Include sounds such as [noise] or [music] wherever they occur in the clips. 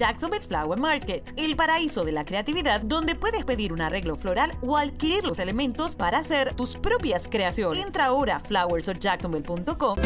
Jacksonville Flower Market, el paraíso de la creatividad donde puedes pedir un arreglo floral o adquirir los elementos para hacer tus propias creaciones. Entra ahora a flowersofjacksonville.com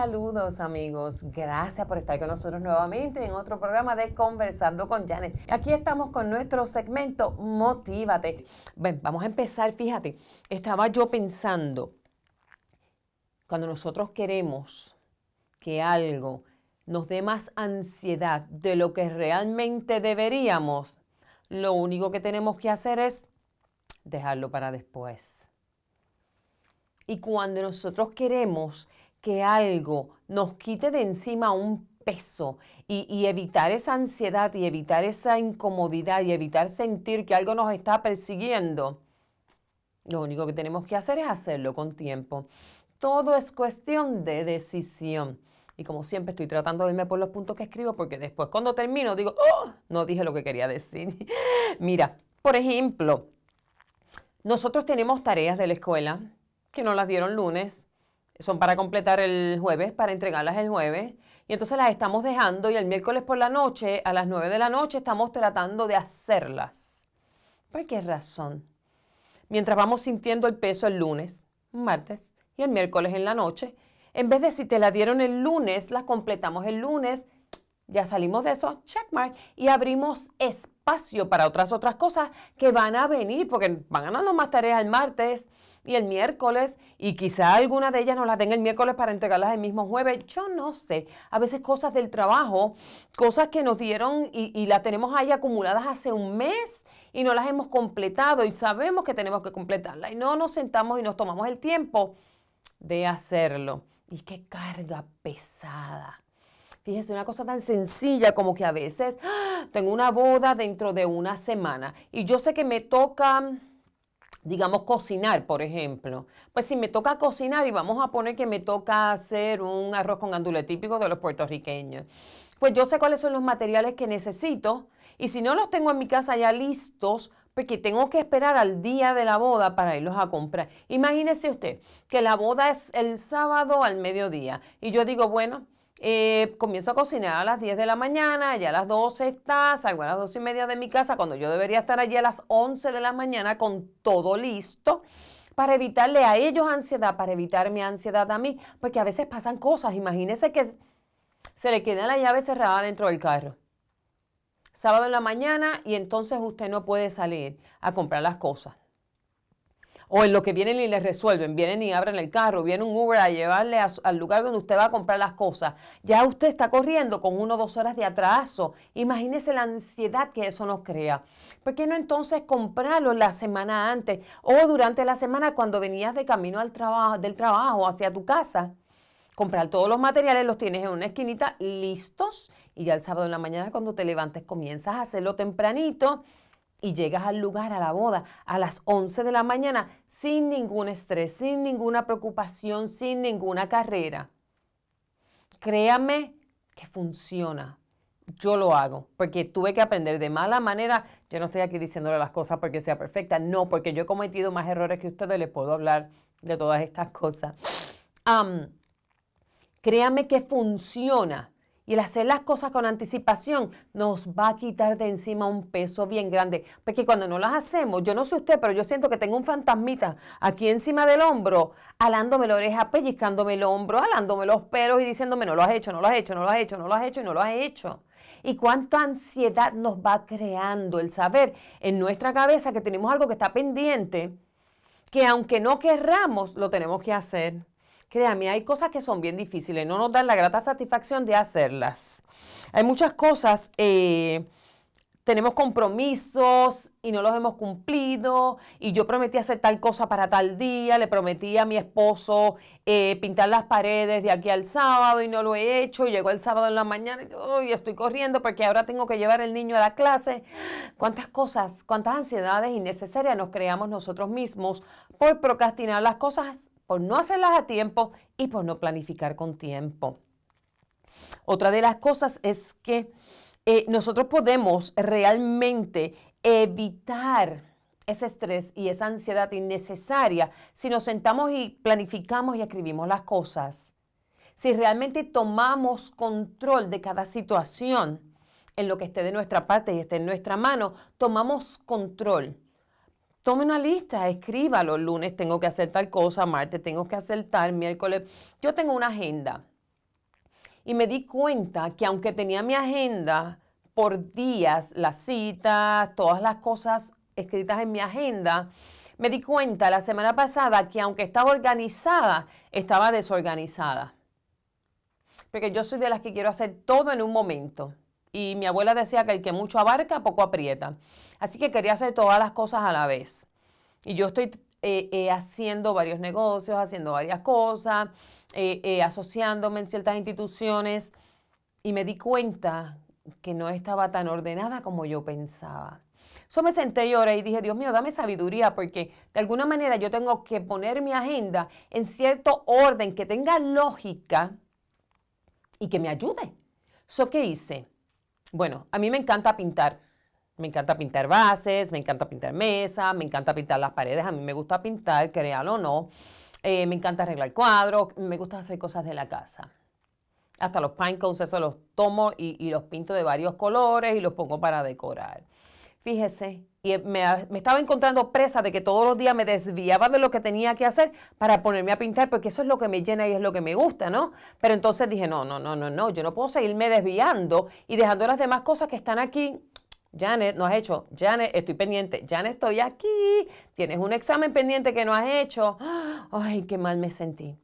Saludos amigos, gracias por estar con nosotros nuevamente en otro programa de Conversando con Janet. Aquí estamos con nuestro segmento Motívate. Bueno, vamos a empezar, fíjate, estaba yo pensando, cuando nosotros queremos que algo nos dé más ansiedad de lo que realmente deberíamos, lo único que tenemos que hacer es dejarlo para después. Y cuando nosotros queremos que algo nos quite de encima un peso y, evitar esa ansiedad y evitar esa incomodidad y evitar sentir que algo nos está persiguiendo, lo único que tenemos que hacer es hacerlo con tiempo. Todo es cuestión de decisión. Y como siempre estoy tratando de irme por los puntos que escribo porque después cuando termino digo, oh, no dije lo que quería decir. [laughs] Mira, por ejemplo, nosotros tenemos tareas de la escuela que nos las dieron lunes, son para completar el jueves, para entregarlas el jueves. Y entonces las estamos dejando y el miércoles por la noche, a las 9 de la noche, estamos tratando de hacerlas. ¿Por qué razón? Mientras vamos sintiendo el peso el lunes, martes y el miércoles en la noche, en vez de si te la dieron el lunes, las completamos el lunes, ya salimos de eso, checkmark, y abrimos espacio para otras otras cosas que van a venir, porque van ganando más tareas el martes, y el miércoles y quizá alguna de ellas nos las den el miércoles para entregarlas el mismo jueves. Yo no sé, a veces cosas del trabajo, cosas que nos dieron y, las tenemos ahí acumuladas hace un mes y no las hemos completado y sabemos que tenemos que completarlas y no nos sentamos y nos tomamos el tiempo de hacerlo. Y qué carga pesada. Fíjese, una cosa tan sencilla como que a veces ¡ah! tengo una boda dentro de una semana y yo sé que me toca digamos, cocinar, por ejemplo. Pues si me toca cocinar y vamos a poner que me toca hacer un arroz con gandules típico de los puertorriqueños, pues yo sé cuáles son los materiales que necesito y si no los tengo en mi casa ya listos, porque pues tengo que esperar al día de la boda para irlos a comprar. Imagínese usted que la boda es el sábado al mediodía y yo digo, bueno, eh, comienzo a cocinar a las 10 de la mañana, ya a las 12 está, salgo a las 12 y media de mi casa, cuando yo debería estar allí a las 11 de la mañana con todo listo para evitarle a ellos ansiedad, para evitar mi ansiedad a mí, porque a veces pasan cosas, imagínense que se le queda la llave cerrada dentro del carro. Sábado en la mañana y entonces usted no puede salir a comprar las cosas o en lo que vienen y les resuelven, vienen y abren el carro, viene un Uber a llevarle al lugar donde usted va a comprar las cosas, ya usted está corriendo con uno o dos horas de atraso. Imagínese la ansiedad que eso nos crea. ¿Por qué no entonces comprarlo la semana antes o durante la semana cuando venías de camino al trabajo, del trabajo hacia tu casa? comprar todos los materiales, los tienes en una esquinita listos y ya el sábado en la mañana cuando te levantes comienzas a hacerlo tempranito y llegas al lugar, a la boda, a las 11 de la mañana sin ningún estrés, sin ninguna preocupación, sin ninguna carrera. Créame que funciona. Yo lo hago porque tuve que aprender de mala manera. Yo no estoy aquí diciéndole las cosas porque sea perfecta, no, porque yo he cometido más errores que ustedes. Les puedo hablar de todas estas cosas. créame que funciona y el hacer las cosas con anticipación nos va a quitar de encima un peso bien grande. Porque cuando no las hacemos, yo no sé usted, pero yo siento que tengo un fantasmita aquí encima del hombro, alándome la oreja, pellizcándome el hombro, alándome los pelos y diciéndome, no lo has hecho, no lo has hecho, no lo has hecho, no lo has hecho y no lo has hecho y cuánta ansiedad nos va creando el saber en nuestra cabeza que tenemos algo que está pendiente, que aunque no querramos, lo tenemos que hacer. Créame, hay cosas que son bien difíciles, no nos dan la grata satisfacción de hacerlas. Hay muchas cosas, eh, tenemos compromisos y no los hemos cumplido, y yo prometí hacer tal cosa para tal día, le prometí a mi esposo eh, pintar las paredes de aquí al sábado y no lo he hecho, y llegó el sábado en la mañana y estoy corriendo porque ahora tengo que llevar el niño a la clase. ¿Cuántas cosas, cuántas ansiedades innecesarias nos creamos nosotros mismos por procrastinar las cosas por no hacerlas a tiempo y por no planificar con tiempo. Otra de las cosas es que eh, nosotros podemos realmente evitar ese estrés y esa ansiedad innecesaria si nos sentamos y planificamos y escribimos las cosas. Si realmente tomamos control de cada situación en lo que esté de nuestra parte y esté en nuestra mano, tomamos control Tome una lista, escríbalo. Lunes tengo que hacer tal cosa, martes tengo que hacer tal, miércoles. Yo tengo una agenda. Y me di cuenta que aunque tenía mi agenda por días, las citas, todas las cosas escritas en mi agenda, me di cuenta la semana pasada que aunque estaba organizada, estaba desorganizada. Porque yo soy de las que quiero hacer todo en un momento. Y mi abuela decía que el que mucho abarca, poco aprieta. Así que quería hacer todas las cosas a la vez. Y yo estoy eh, eh, haciendo varios negocios, haciendo varias cosas, eh, asociándome en ciertas instituciones y me di cuenta que no estaba tan ordenada como yo pensaba. Yo me senté y oré y dije, Dios mío, dame sabiduría porque de alguna manera yo tengo que poner mi agenda en cierto orden que tenga lógica y que me ayude. ¿So qué hice? Bueno, a mí me encanta pintar. Me encanta pintar bases, me encanta pintar mesas, me encanta pintar las paredes. A mí me gusta pintar, créalo o no. Eh, me encanta arreglar cuadros, me gusta hacer cosas de la casa. Hasta los pine eso los tomo y, los pinto de varios colores y los pongo para decorar. Fíjese, y eh, me, me estaba encontrando presa de que todos los días me desviaba de lo que tenía que hacer para ponerme a pintar, porque eso es lo que me llena y es lo que me gusta, ¿no? Pero entonces dije, no, no, no, no, no, yo no puedo seguirme desviando y dejando las demás cosas que están aquí Janet, no has hecho. Janet, estoy pendiente. Janet, estoy aquí. Tienes un examen pendiente que no has hecho. [gasps] Ay, qué mal me sentí.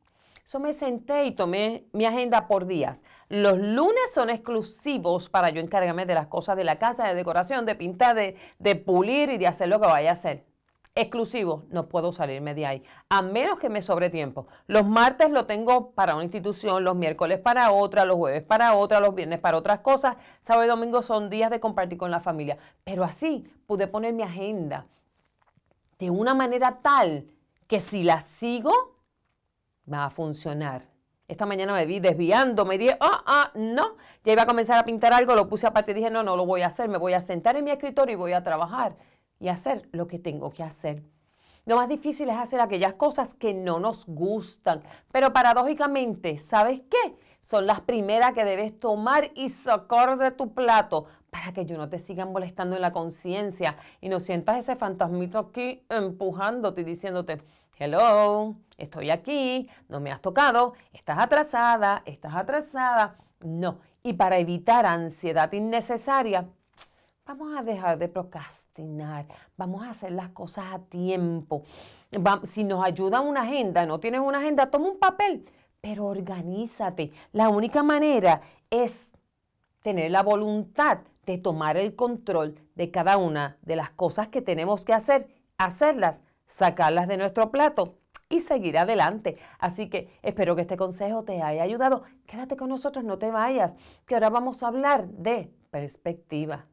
Eso me senté y tomé mi agenda por días. Los lunes son exclusivos para yo encargarme de las cosas de la casa, de decoración, de pintar, de, de pulir y de hacer lo que vaya a hacer exclusivo, no puedo salirme de ahí, a menos que me sobre tiempo. Los martes lo tengo para una institución, los miércoles para otra, los jueves para otra, los viernes para otras cosas. Sábado y domingo son días de compartir con la familia. Pero así pude poner mi agenda de una manera tal que si la sigo, va a funcionar. Esta mañana me vi desviando, me dije, ah, ah, no, ya iba a comenzar a pintar algo, lo puse aparte y dije, no, no lo voy a hacer, me voy a sentar en mi escritorio y voy a trabajar y hacer lo que tengo que hacer. Lo más difícil es hacer aquellas cosas que no nos gustan, pero paradójicamente, ¿sabes qué? Son las primeras que debes tomar y sacar de tu plato para que yo no te siga molestando en la conciencia y no sientas ese fantasmito aquí empujándote y diciéndote, hello, estoy aquí, no me has tocado, estás atrasada, estás atrasada. No, y para evitar ansiedad innecesaria, Vamos a dejar de procrastinar, vamos a hacer las cosas a tiempo. si nos ayuda una agenda, no tienes una agenda, toma un papel, pero organízate. La única manera es tener la voluntad de tomar el control de cada una de las cosas que tenemos que hacer, hacerlas, sacarlas de nuestro plato y seguir adelante. Así que espero que este consejo te haya ayudado. Quédate con nosotros, no te vayas, que ahora vamos a hablar de perspectiva.